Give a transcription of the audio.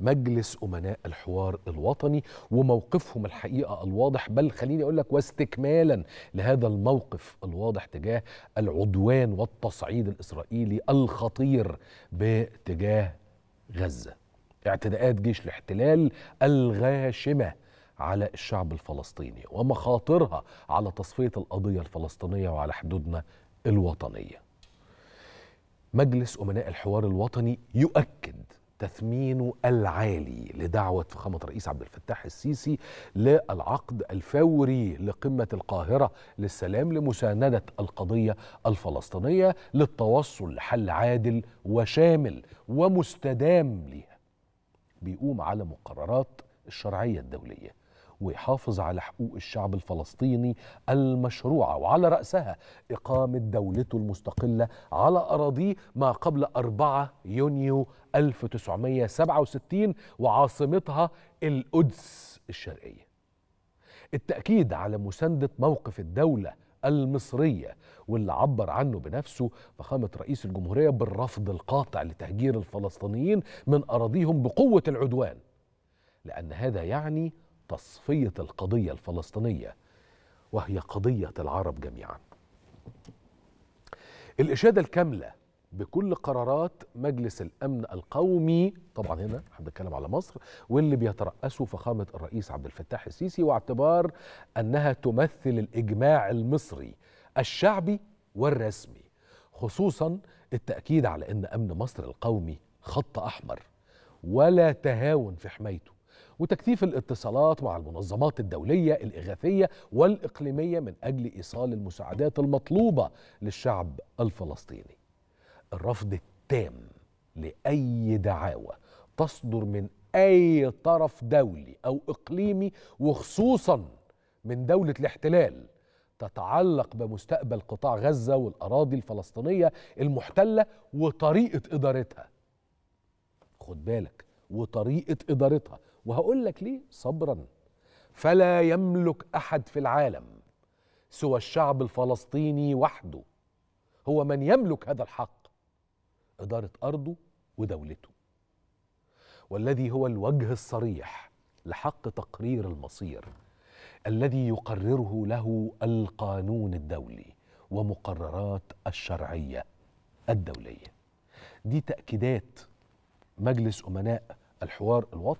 مجلس أمناء الحوار الوطني وموقفهم الحقيقة الواضح بل خليني أقول لك واستكمالا لهذا الموقف الواضح تجاه العدوان والتصعيد الإسرائيلي الخطير باتجاه غزة اعتداءات جيش الاحتلال الغاشمه على الشعب الفلسطيني ومخاطرها على تصفيه القضيه الفلسطينيه وعلى حدودنا الوطنيه. مجلس امناء الحوار الوطني يؤكد تثمينه العالي لدعوة فخامة الرئيس عبد الفتاح السيسي للعقد الفوري لقمة القاهرة للسلام لمساندة القضية الفلسطينية للتوصل لحل عادل وشامل ومستدام ليها بيقوم على مقررات الشرعية الدولية ويحافظ على حقوق الشعب الفلسطيني المشروعة وعلى رأسها إقامة دولته المستقلة على أراضيه ما قبل 4 يونيو 1967 وعاصمتها القدس الشرقية التأكيد على مساندة موقف الدولة المصرية واللي عبر عنه بنفسه فخامة رئيس الجمهورية بالرفض القاطع لتهجير الفلسطينيين من أراضيهم بقوة العدوان لأن هذا يعني تصفيه القضيه الفلسطينيه وهي قضيه العرب جميعا. الاشاده الكامله بكل قرارات مجلس الامن القومي طبعا هنا هنتكلم على مصر واللي بيترأسه فخامه الرئيس عبد الفتاح السيسي واعتبار انها تمثل الاجماع المصري الشعبي والرسمي خصوصا التاكيد على ان امن مصر القومي خط احمر ولا تهاون في حمايته وتكثيف الاتصالات مع المنظمات الدولية الإغاثية والإقليمية من أجل إيصال المساعدات المطلوبة للشعب الفلسطيني الرفض التام لأي دعاوى تصدر من أي طرف دولي أو إقليمي وخصوصا من دولة الاحتلال تتعلق بمستقبل قطاع غزة والأراضي الفلسطينية المحتلة وطريقة إدارتها خد بالك وطريقه ادارتها وهقول لك ليه صبرا فلا يملك احد في العالم سوى الشعب الفلسطيني وحده هو من يملك هذا الحق اداره ارضه ودولته والذي هو الوجه الصريح لحق تقرير المصير الذي يقرره له القانون الدولي ومقررات الشرعيه الدوليه دي تاكيدات مجلس امناء الحوار الوطني